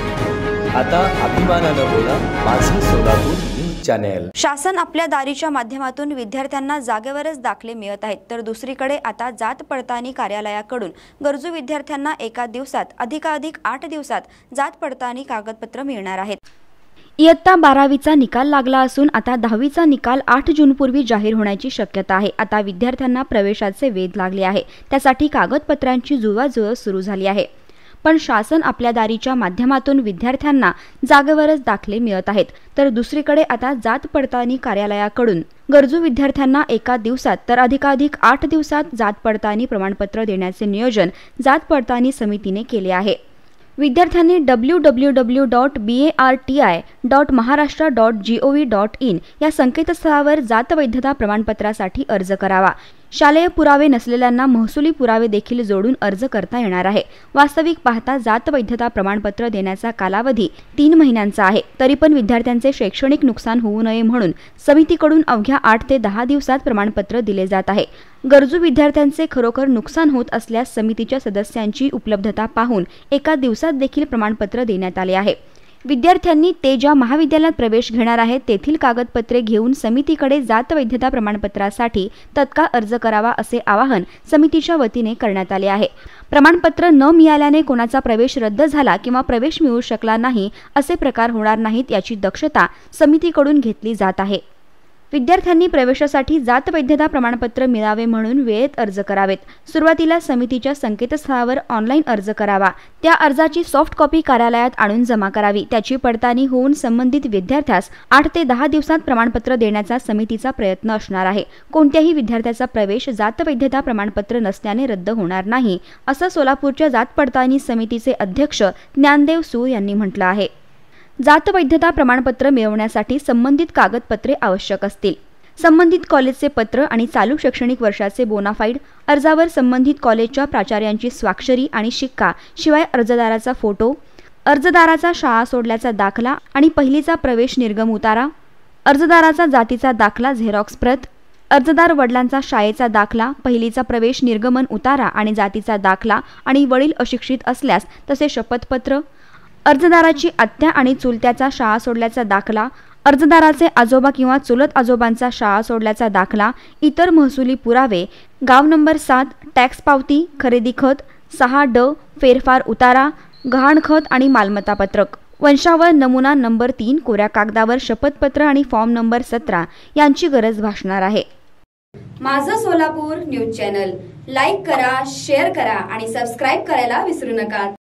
आता शासन आपल्या दारीच्या माध्यमातून विद्यार्थ्यांना जागेवरच दाखले मिळत आहेत तर दुसरीकडे आता जात पडताळणी कार्यालयाकडून गरजू विद्यार्थ्यांना एका दिवसात अधिकाधिक आठ दिवसात जात पडताळणी कागदपत्र मिळणार आहेत इयत्ता बारावीचा निकाल लागला असून आता दहावीचा निकाल आठ जूनपूर्वी जाहीर होण्याची शक्यता आहे आता विद्यार्थ्यांना प्रवेशाचे वेध लागले आहे त्यासाठी कागदपत्रांची जुळवाजुळव सुरू झाली आहे पण शासन आपल्या दारीच्या माध्यमातून विद्यार्थ्यांना जागेवरच दाखले मिळत आहेत तर दुसरीकडे आता जात पडताळणी कार्यालयाकडून गरजू विद्यार्थ्यांना एका दिवसात तर अधिकाधिक आठ दिवसात जात पडताळणी प्रमाणपत्र देण्याचे नियोजन जात पडताळणी समितीने केले आहे विद्यार्थ्यांनी W W W dot B A R T I dot Maharashtra dot G O V dot in या संकेतस्थळावर जात वैधता प्रमाणपत्रासाठी अर्ज करावा शालेय पुरावे नसलेल्यांना महसुली पुरावे देखील जोडून अर्ज करता येणार आहे वास्तविक पाहता जात वैधता प्रमाणपत्र देण्याचा कालावधी तीन महिन्यांचा आहे तरी पण विद्यार्थ्यांचे शैक्षणिक नुकसान होऊ नये म्हणून समितीकडून अवघ्या आठ ते दहा दिवसात प्रमाणपत्र दिले जात आहे गरजू विद्यार्थ्यांचे खरोखर नुकसान होत असल्यास समितीच्या सदस्यांची उपलब्धता पाहून एका दिवसात देखील प्रमाणपत्र देण्यात आले आहे विद्यार्थ्यांनी ते ज्या महाविद्यालयात प्रवेश घेणार आहेत तेथील कागदपत्रे घेऊन समितीकडे जात वैधता प्रमाणपत्रासाठी तत्काळ अर्ज करावा असे आवाहन समितीच्या वतीने करण्यात आले आहे प्रमाणपत्र न मिळाल्याने कोणाचा प्रवेश रद्द झाला किंवा प्रवेश मिळू शकला नाही असे प्रकार होणार नाहीत याची दक्षता समितीकडून घेतली जात आहे विद्यार्थ्यांनी प्रवेशासाठी जात वैधता प्रमाणपत्र मिळावे म्हणून वेळेत अर्ज करावेत सुरुवातीला समितीच्या संकेतस्थळावर ऑनलाईन अर्ज करावा त्या अर्जाची सॉफ्ट कॉपी कार्यालयात आणून जमा करावी त्याची पडताळणी होऊन संबंधित विद्यार्थ्यास आठ ते दहा दिवसात प्रमाणपत्र देण्याचा समितीचा प्रयत्न असणार आहे कोणत्याही विद्यार्थ्याचा प्रवेश जात वैधता प्रमाणपत्र नसल्याने रद्द होणार नाही असं सोलापूरच्या जात पडताळणी समितीचे अध्यक्ष ज्ञानदेव सू यांनी म्हटलं आहे जात वैधता प्रमाणपत्र मिळवण्यासाठी संबंधित कागदपत्रे आवश्यक असतील संबंधित कॉलेजचे पत्र आणि चालू शैक्षणिक वर्षाचे बोनाफाईड अर्जावर संबंधित कॉलेजच्या प्राचार्यांची स्वाक्षरी आणि शिक्का शिवाय अर्जदाराचा फोटो अर्जदाराचा शाळा सोडल्याचा दाखला आणि पहिलीचा प्रवेश निर्गम उतारा अर्जदाराचा जातीचा दाखला झेरॉक्स प्रत अर्जदार वडिलांचा शाळेचा दाखला पहिलीचा प्रवेश निर्गमन उतारा आणि जातीचा दाखला आणि वडील अशिक्षित असल्यास तसे शपथपत्र अर्जदाराची आत्या आणि चुलत्याचा शाळा सोडल्याचा दाखला अर्जदाराचे आजोबा किंवा चुलत आजोबांचा शाळा सोडल्याचा दाखला इतर महसुली पुरावे गाव नंबर सात टॅक्स पावती खरेदी खत सहा ड फेरफार उतारा गहाणखत आणि मालमत्ता पत्रक वंशावर नमुना नंबर तीन कोऱ्या कागदावर शपथपत्र आणि फॉर्म नंबर सतरा यांची गरज भासणार आहे माझं सोलापूर न्यूज चॅनल लाईक करा शेअर करा आणि सबस्क्राईब करायला विसरू नका